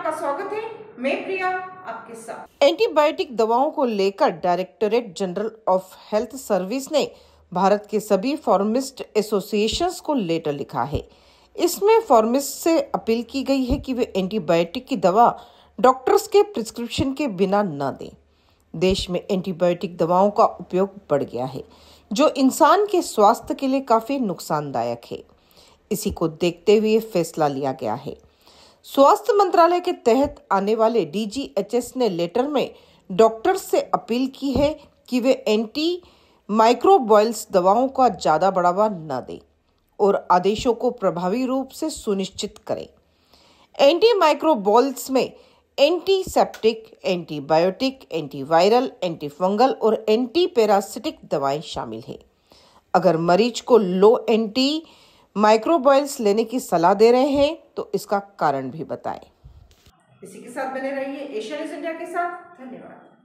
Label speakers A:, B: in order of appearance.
A: आपका स्वागत है मैं प्रिया आपके साथ
B: एंटीबायोटिक दवाओं को लेकर directorate general of health service ने भारत के सभी फॉर्मिस्ट एसोसिएशंस को लेटर लिखा है इसमें फार्मिस्ट से अपील की गई है कि वे एंटीबायोटिक की दवा डॉक्टर्स के प्रिस्क्रिप्शन के बिना न दें देश में एंटीबायोटिक दवाओं का उपयोग बढ़ गया है जो इंसान के स्वास्थ्य के लिए काफ़ी नुकसानदायक है इसी को देखते हुए फैसला लिया गया है स्वास्थ्य मंत्रालय के तहत आने वाले डीजीएचएस ने लेटर में डॉक्टर्स से अपील की है कि वे एंटी माइक्रोबॉयल्स दवाओं का ज़्यादा बढ़ावा न दें और आदेशों को प्रभावी रूप से सुनिश्चित करें एंटी माइक्रोबॉल्स में एंटीसेप्टिक एंटीबायोटिक एंटीवायरल एंटीफंगल और एंटी पैरासिटिक दवाएं शामिल हैं अगर मरीज को लो एंटी माइक्रोबॉयल्स लेने की सलाह दे रहे हैं तो इसका कारण भी बताएं इसी के साथ बने रहिए न्यूज इंडिया के साथ धन्यवाद